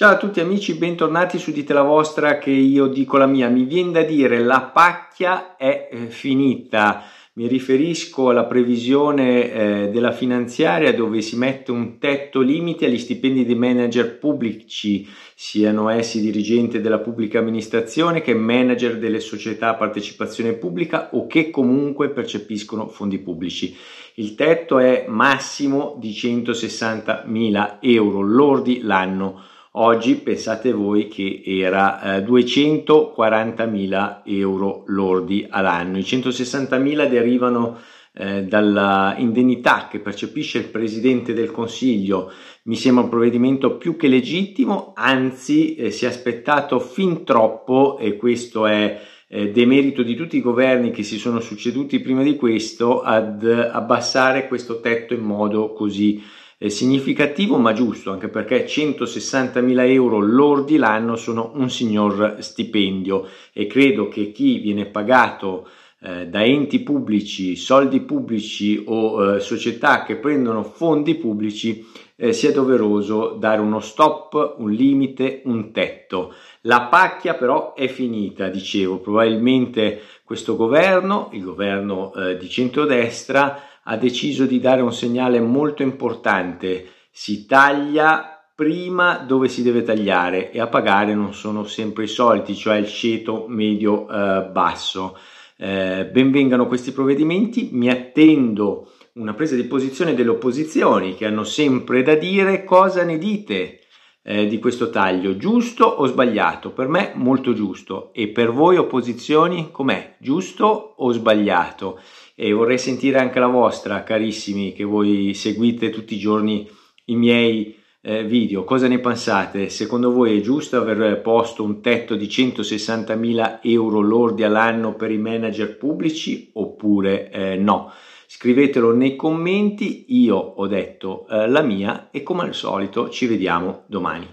Ciao a tutti amici, bentornati su Dite la vostra che io dico la mia. Mi viene da dire la pacchia è eh, finita. Mi riferisco alla previsione eh, della finanziaria dove si mette un tetto limite agli stipendi dei manager pubblici, siano essi dirigenti della pubblica amministrazione che manager delle società a partecipazione pubblica o che comunque percepiscono fondi pubblici. Il tetto è massimo di 160.000 euro lordi l'anno Oggi pensate voi che era eh, 240.000 euro lordi all'anno, i 160.000 derivano eh, dalla che percepisce il Presidente del Consiglio. Mi sembra un provvedimento più che legittimo, anzi eh, si è aspettato fin troppo e questo è eh, demerito di tutti i governi che si sono succeduti prima di questo ad abbassare questo tetto in modo così eh, significativo ma giusto, anche perché 160 mila euro lordi l'anno sono un signor stipendio e credo che chi viene pagato eh, da enti pubblici, soldi pubblici o eh, società che prendono fondi pubblici eh, sia doveroso dare uno stop, un limite, un tetto. La pacchia però è finita, dicevo, probabilmente questo governo, il governo eh, di centrodestra, ha deciso di dare un segnale molto importante, si taglia prima dove si deve tagliare e a pagare non sono sempre i soliti, cioè il ceto medio eh, basso. Eh, benvengano questi provvedimenti, mi attendo una presa di posizione delle opposizioni che hanno sempre da dire cosa ne dite eh, di questo taglio, giusto o sbagliato? Per me molto giusto e per voi opposizioni com'è? Giusto o sbagliato? E vorrei sentire anche la vostra, carissimi, che voi seguite tutti i giorni i miei eh, video. Cosa ne pensate? Secondo voi è giusto aver posto un tetto di 160.000 euro lordi all'anno per i manager pubblici oppure eh, no? Scrivetelo nei commenti, io ho detto eh, la mia e come al solito ci vediamo domani.